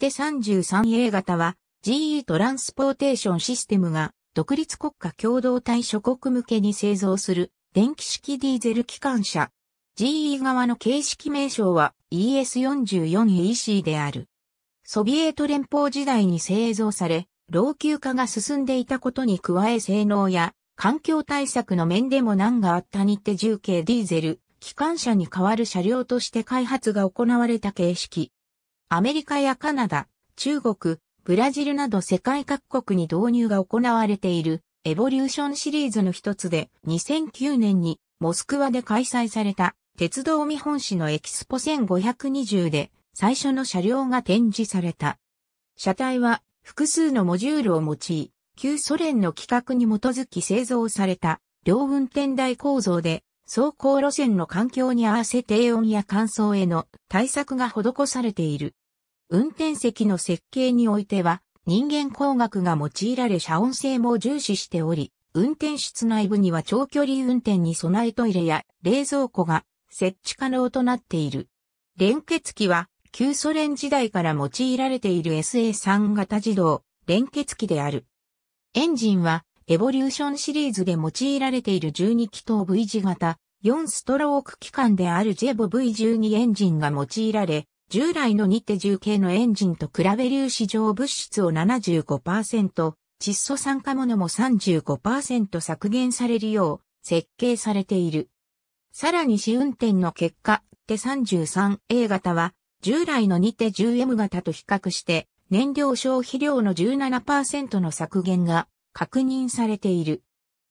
って33 a 型は GE トランスポーテーションシステムが独立国家共同体諸国向けに製造する電気式ディーゼル機関車。GE 側の形式名称は e s 4 4 a c である。ソビエト連邦時代に製造され、老朽化が進んでいたことに加え性能や環境対策の面でも難があった日程重慶ディーゼル、機関車に代わる車両として開発が行われた形式。アメリカやカナダ、中国、ブラジルなど世界各国に導入が行われているエボリューションシリーズの一つで2009年にモスクワで開催された鉄道見本市のエキスポ1520で最初の車両が展示された。車体は複数のモジュールを用い、旧ソ連の規格に基づき製造された両運転台構造で走行路線の環境に合わせ低温や乾燥への対策が施されている。運転席の設計においては、人間工学が用いられ遮音性も重視しており、運転室内部には長距離運転に備えトイレや冷蔵庫が設置可能となっている。連結機は旧ソ連時代から用いられている SA3 型自動連結機である。エンジンはエボリューションシリーズで用いられている12気筒 V 字型4ストローク機関であるジェボ V12 エンジンが用いられ、従来の2.10系のエンジンと比べ粒子状物質を75%、窒素酸化物も35%削減されるよう設計されている。さらに試運転の結果、手 33A 型は従来の 2.10M 型と比較して燃料消費量の17%の削減が確認されている。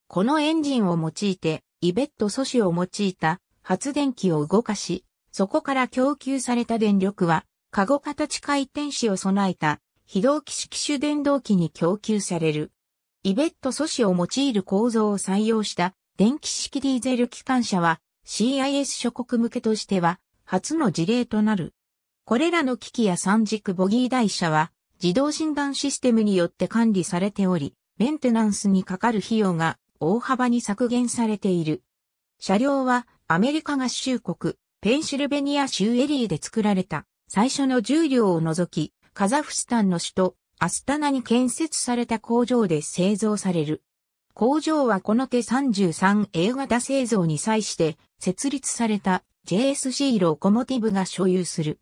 このエンジンを用いてイベット素子を用いた発電機を動かし、そこから供給された電力は、カゴ形回転子を備えた非同期式種電動機に供給される。イベット素子を用いる構造を採用した電気式ディーゼル機関車は CIS 諸国向けとしては初の事例となる。これらの機器や三軸ボギー台車は自動診断システムによって管理されており、メンテナンスにかかる費用が大幅に削減されている。車両はアメリカ合衆国、ペンシルベニア州エリーで作られた最初の重量を除き、カザフスタンの首都アスタナに建設された工場で製造される。工場はこの手 33A 型製造に際して設立された JSC ロコモティブが所有する。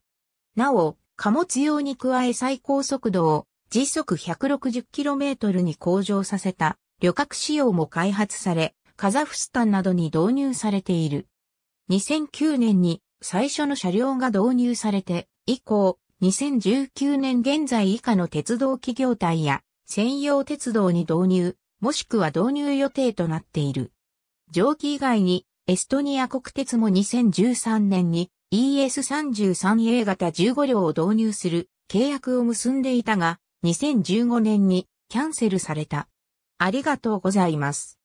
なお、貨物用に加え最高速度を時速 160km に向上させた旅客仕様も開発され、カザフスタンなどに導入されている。2009年に最初の車両が導入されて、以降、2019年現在以下の鉄道企業体や専用鉄道に導入、もしくは導入予定となっている。蒸気以外に、エストニア国鉄も2013年に ES33A 型15両を導入する契約を結んでいたが、2015年にキャンセルされた。ありがとうございます。